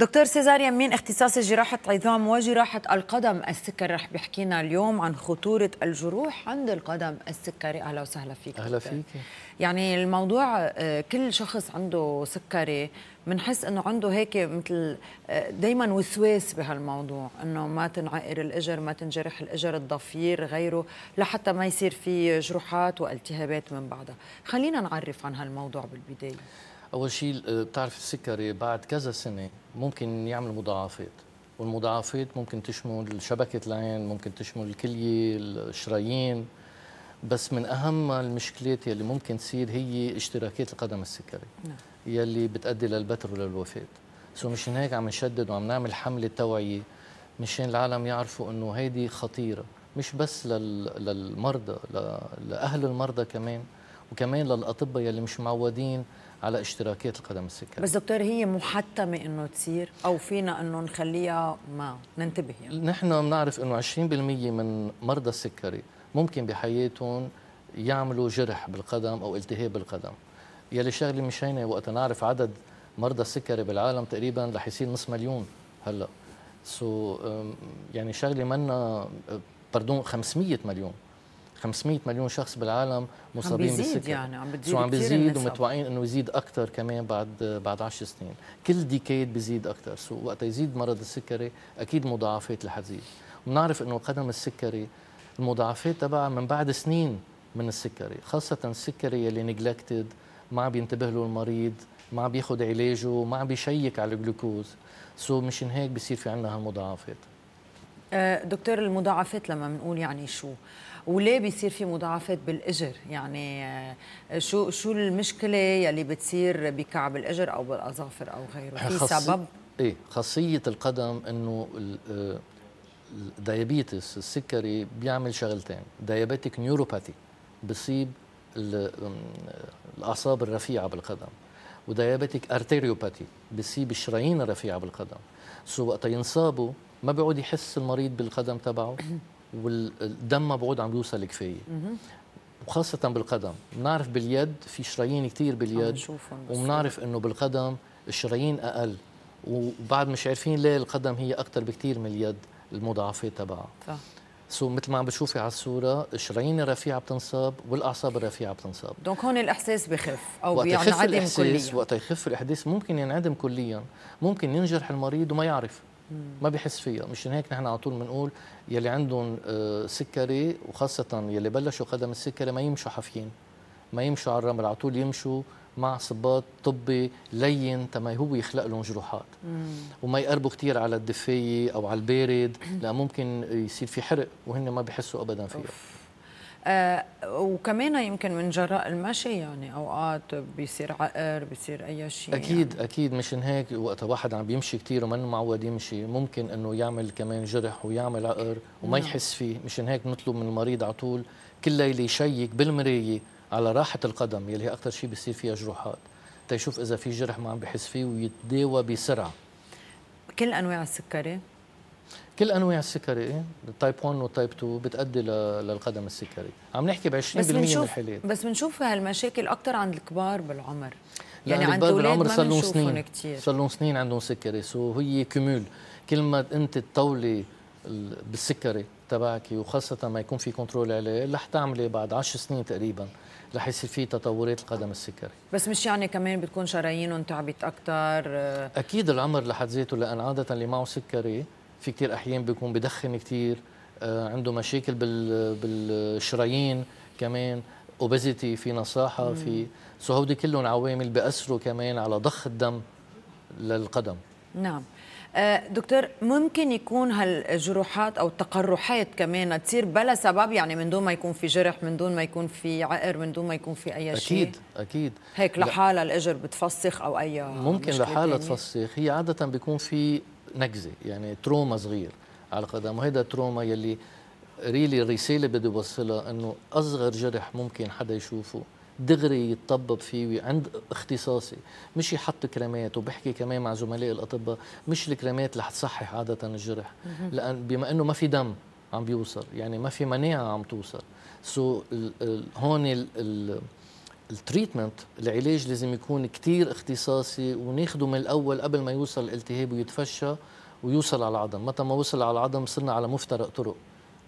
دكتور سيزار يمين اختصاص جراحة عظام وجراحة القدم السكري رح بيحكينا اليوم عن خطورة الجروح عند القدم السكري أهلا وسهلا فيك أهلا فيك يعني الموضوع آه، كل شخص عنده سكري بنحس انه عنده هيك مثل آه، دائما وسواس بهالموضوع انه ما تنعقر الاجر ما تنجرح الاجر الضفير غيره لحتى ما يصير في جروحات والتهابات من بعدها خلينا نعرف عن هالموضوع بالبدايه اول شيء آه، بتعرف السكري بعد كذا سنه ممكن يعمل مضاعفات والمضاعفات ممكن تشمل شبكه العين ممكن تشمل الكليه الشرايين بس من اهم المشكلات يلي ممكن تصير هي اشتراكات القدم السكري نعم. يلي بتؤدي للبتر وللوفاه سو مشان هيك عم نشدد وعم نعمل حمله توعيه مشان العالم يعرفوا انه هيدي خطيره مش بس للمرضى لاهل المرضى كمان وكمان للاطباء يلي مش معودين على اشتراكات القدم السكري بس دكتور هي محتمه انه تصير او فينا انه نخليها ما ننتبه يعني نحن بنعرف انه 20% من مرضى السكري ممكن بحياتهم يعملوا جرح بالقدم او التهاب بالقدم يلي شغله هينه وقت نعرف عدد مرضى السكري بالعالم تقريبا رح يصير نص مليون هلا سو يعني شغله منا أه، بردون 500 مليون 500 مليون شخص بالعالم مصابين عم بيزيد بالسكر يعني عم بتزيد بيزيد ومتوقعين انه يزيد اكثر كمان بعد بعد 10 سنين كل ديكيد بيزيد اكثر سو وقت يزيد مرض السكري اكيد مضاعفات رح تزيد بنعرف انه قدم السكري المضاعفات تبعها من بعد سنين من السكري خاصه السكري اللي نيجلكتد ما عم بينتبه له المريض ما عم بياخذ علاجه ما عم بيشيك على الجلوكوز سو مشان هيك بصير في عندنا هالمضاعفات آه، دكتور المضاعفات لما بنقول يعني شو وليه بيصير في مضاعفات بالاجر يعني آه، شو شو المشكله يلي بتصير بكعب الاجر او بالاظافر او غيره في سبب ايه خاصيه القدم انه آه، الديابيتس السكري بيعمل شغلتين ديابيتك نيوروباثي بصيب الاعصاب الرفيعه بالقدم وديابيتك ارتيريوباثي بصيب الشرايين الرفيعه بالقدم سو وقت ينصابوا ما بيعود يحس المريض بالقدم تبعه والدم ما بعود عم بيوصل كفايه وخاصة بالقدم بنعرف باليد في شرايين كثير باليد وبنعرف انه بالقدم الشرايين اقل وبعد مش عارفين ليه القدم هي اكثر بكثير من اليد المضاعفات تبعها سو مثل ما عم بتشوفي على الصوره الشرايين الرفيعه بتنصاب والاعصاب الرفيعه بتنصاب دونك هون الاحساس بخف او وقت يخف الاحساس كليا وقت يخف الاحساس ممكن ينعدم كليا ممكن ينجرح المريض وما يعرف ما بحس فيها مشان هيك نحن على طول بنقول يلي عندهم آه، سكري وخاصه يلي بلشوا قدم السكري ما يمشوا حافيين ما يمشوا على الرمل على طول يمشوا مع صباط طبي لين تما هو يخلق لهم جروحات وما يقربوا كثير على الدفايه او على البارد لأ ممكن يصير في حرق وهن ما بحسوا ابدا فيها آه، وكمان يمكن من جراء المشي يعني اوقات بيصير عقر بيصير اي شيء اكيد يعني. اكيد مشان هيك وقت واحد عم بيمشي كثير ومن معود يمشي ممكن انه يعمل كمان جرح ويعمل عقر وما نعم. يحس فيه مشان هيك بنطلب من المريض على طول كل ليله يشيك بالمرايه على راحه القدم يلي هي اكثر شيء بيصير فيها جروحات تيشوف اذا في جرح ما عم بحس فيه ويتداوى بسرعه كل انواع السكري كل انواع السكري تايب 1 وتايب 2 بتؤدي للقدم السكري عم نحكي ب 20% بس من الحالات بس بنشوف هالمشاكل اكثر عند الكبار بالعمر يعني عند الكبار صار لهم سنين صار لهم سنين عندهم سكري سو هي كمول كل ما انت تطولي بالسكري تبعك وخاصة ما يكون في كنترول عليه رح تعملي بعد 10 سنين تقريبا رح يصير في تطورات القدم السكري بس مش يعني كمان بتكون شرايينهم تعبت أكثر آه. أكيد العمر لحد ذاته لأن عادة اللي معه سكري في كثير احيان بيكون بدخن كثير آه، عنده مشاكل بالشرايين كمان اوبيزيتي في نصاحه في سو هودي كلهم عوامل بأثروا كمان على ضخ الدم للقدم نعم آه، دكتور ممكن يكون هالجروحات او التقرحات كمان تصير بلا سبب يعني من دون ما يكون في جرح من دون ما يكون في عقر من دون ما يكون في اي شيء اكيد اكيد هيك لحالها الاجر بتفسخ او اي ممكن لحالها تفسخ هي عاده بيكون في نكزه يعني تروما صغير على قدم وهيدا تروما يلي ريلي الرساله بدي اوصلها انه اصغر جرح ممكن حدا يشوفه دغري يتطبب فيه عند اختصاصي مش يحط كريمات وبحكي كمان مع زملاء الاطباء مش الكريمات اللي حتصحح عاده الجرح لان بما انه ما في دم عم بيوصل يعني ما في مناعه عم توصل سو هون ال التريتمنت العلاج لازم يكون كتير اختصاصي وناخده من الاول قبل ما يوصل الالتهاب ويتفشى ويوصل على العظم متى ما وصل على العظم صرنا على مفترق طرق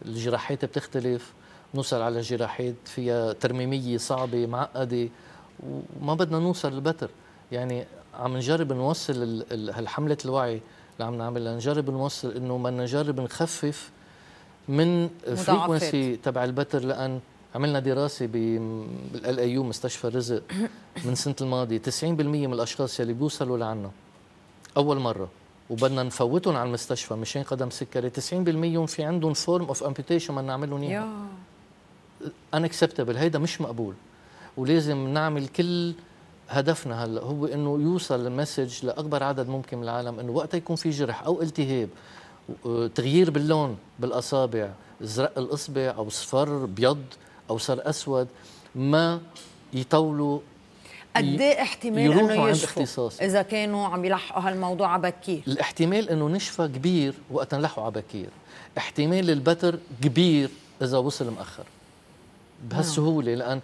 الجراحات بتختلف نوصل على جراحات فيها ترميميه صعبه معقده وما بدنا نوصل لبتر يعني عم نجرب نوصل هالحمله الوعي اللي عم نعملها نجرب نوصل انه ما نجرب نخفف من فريكونسي تبع البتر لان عملنا دراسة بالأيو مستشفى الرزق من سنة الماضية 90% من الأشخاص يلي بيوصلوا لعنا أول مرة وبدنا نفوتهم على المستشفى مشان قدم سكري 90% في عندهم فورم اوف امبيتيشن بدنا نعمل لهم اياها انكسبتبل هيدا مش مقبول ولازم نعمل كل هدفنا هلا هو انه يوصل المسج لاكبر عدد ممكن من العالم انه وقت يكون في جرح او التهاب آه، تغيير باللون بالاصابع زرق الاصبع او صفر بيض او صار اسود ما يطولوا قد ايه احتمال انه يشفوا اذا كانوا عم يلحقوا هالموضوع على بكير الاحتمال انه نشفى كبير وقت نلحقوا على بكير احتمال البتر كبير اذا وصل مأخر بهالسهولة نعم. لأن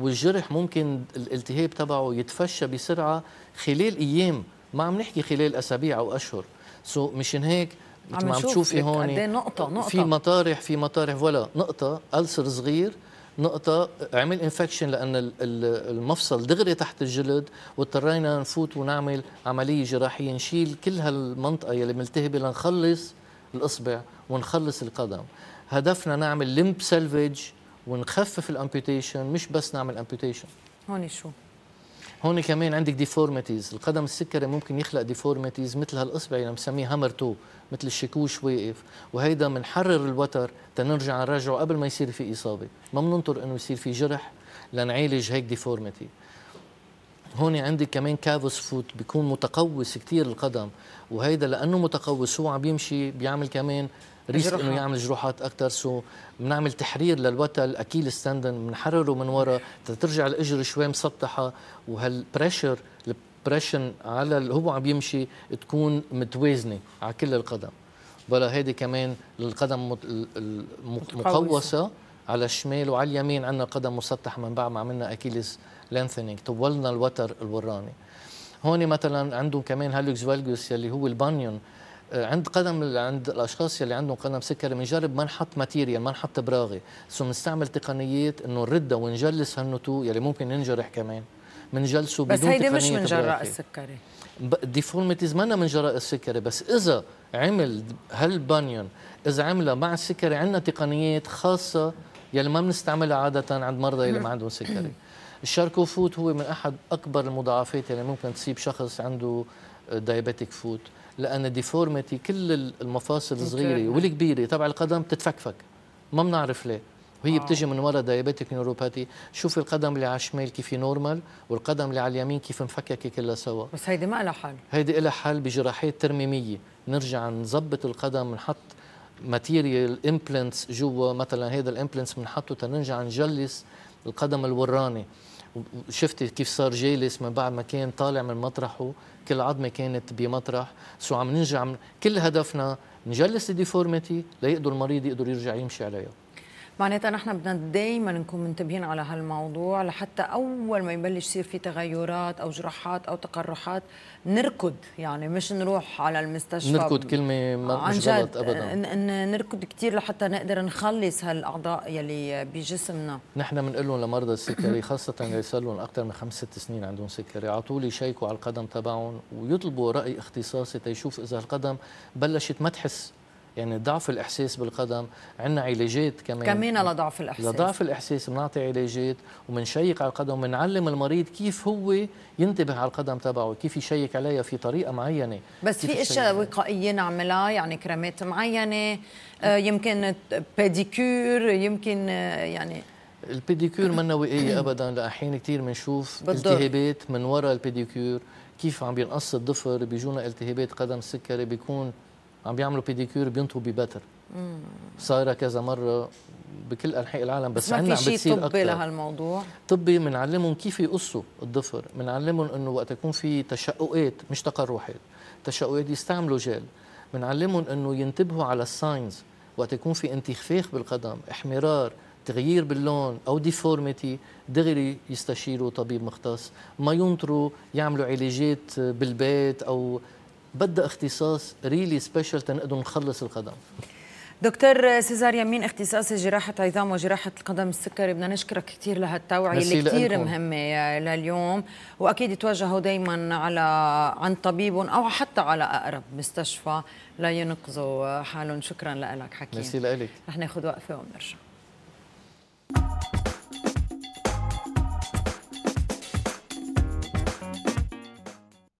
والجرح ممكن الالتهاب تبعه يتفشى بسرعة خلال أيام ما عم نحكي خلال أسابيع أو أشهر سو so مشان هيك عم, عم تشوفي هون نقطة إيه نقطة في مطارح في مطارح ولا نقطة ألسر صغير نقطة عمل انفكشن لأن المفصل دغري تحت الجلد واضطرينا نفوت ونعمل عملية جراحية نشيل كل هالمنطقة يلي ملتهبة لنخلص الإصبع ونخلص القدم هدفنا نعمل لمب سلفج ونخفف الامبيوتيشن مش بس نعمل امبيوتيشن هون شو هون كمان عندك ديفورميتيز القدم السكري ممكن يخلق ديفورميتيز مثل هالاصبع اللي بنسميه هامر تو مثل الشكوش واقف وهيدا بنحرر الوتر تنرجع نرجعه قبل ما يصير في اصابه ما بننطر انه يصير في جرح لنعالج هيك ديفورميتي هون عندك كمان كافوس فوت بيكون متقوس كثير القدم وهيدا لانه متقوس هو عم بيمشي بيعمل كمان ريسك انه يعمل جروحات اكثر سو بنعمل تحرير للوتل اكيل ستاندن بنحرره من ورا ترجع الاجر شوي مسطحه وهالبريشر البريشن على اللي هو عم يمشي تكون متوازنه على كل القدم بلا هيدي كمان القدم المقوسه على الشمال وعلى اليمين عندنا قدم مسطح من بعد ما عملنا اكيلس لينثنينج طولنا الوتر الوراني هون مثلا عندهم كمان هالوكس فالجوس يلي هو البانيون عند قدم عند الاشخاص يلي عندهم قدم سكري بنجرب ما نحط ماتيريال ما نحط براغي سو بنستعمل تقنيات انه نردها ونجلس هالنتو يلي ممكن ننجرح كمان بنجلسه بدون بس هيدي مش من جراء السكري ديفورميتيز مانا من جراء السكري بس اذا عمل هالبانيون اذا عملها مع السكري عندنا تقنيات خاصه يلي ما بنستعملها عاده عند مرضى يلي ما عندهم سكري الشاركوفوت هو من احد اكبر المضاعفات اللي ممكن تصيب شخص عنده دايابيتيك فوت لان ديفورميتي كل المفاصل الصغيره والكبيره تبع القدم بتتفكفك ما بنعرف ليه وهي آه. بتجي من ورا دايابيتيك نيوروباتي شوفي القدم اللي على الشمال كيف نورمال والقدم اللي على اليمين كيف مفككه كلها سوا بس هيدي ما لها حل هيدي لها حل بجراحات ترميميه نرجع نظبط القدم نحط ماتيريال امبلنتس جوا مثلا هذا الامبلنتس بنحطه تنرجع نجلس القدم الوراني وشفتي كيف صار جالس من بعد ما كان طالع من مطرحه كل عظمه كانت بمطرح سو عم نرجع كل هدفنا نجلس الديفورميتي ليقدر المريض يقدر يرجع يمشي عليها معناتها نحن بدنا دائما نكون منتبهين على هالموضوع لحتى اول ما يبلش يصير في تغيرات او جراحات او تقرحات نركض يعني مش نروح على المستشفى نركض كلمه ما مش غلط ابدا نركض كثير لحتى نقدر نخلص هالاعضاء يلي بجسمنا نحن بنقول لهم لمرضى السكري خاصه اللي صار لهم اكثر من خمس ست سنين عندهم سكري على طول يشيكوا على القدم تبعهم ويطلبوا راي اختصاصي تيشوف اذا القدم بلشت ما تحس يعني ضعف الاحساس بالقدم عندنا علاجات كمان كمان لضعف الاحساس لضعف الاحساس بنعطي علاجات وبنشيك على القدم وبنعلم المريض كيف هو ينتبه على القدم تبعه كيف يشيك عليها في طريقه معينه بس في اشياء وقائيه نعملها يعني كريمات معينه آه، يمكن بيديكور يمكن آه، يعني البيديكور منا وقائيه ابدا لاحين كثير بنشوف التهابات من وراء البيديكور كيف عم بينقص الضفر بيجونا التهابات قدم سكري بيكون عم بيعملوا بيديكير بينطوا ببتر صايره كذا مره بكل انحاء العالم بس, عندنا عم بتصير اكثر طبي لهالموضوع طبي بنعلمهم كيف يقصوا الضفر بنعلمهم انه وقت يكون في تشققات مش تقرحات تشققات يستعملوا جيل بنعلمهم انه ينتبهوا على الساينز وقت يكون في انتخفاخ بالقدم احمرار تغيير باللون او ديفورميتي دغري يستشيروا طبيب مختص ما ينطروا يعملوا علاجات بالبيت او بدها اختصاص ريلي سبيشال تنقدر نخلص القدم دكتور سيزار يمين اختصاصي جراحة عظام وجراحة القدم السكري بدنا نشكرك كثير لهالتوعية اللي كثير مهمة لليوم وأكيد توجهوا دايما على عن طبيبهم أو حتى على أقرب مستشفى لينقذوا حالهم شكرا لك حكيم ميرسي لك رح ناخذ وقفة ونرجع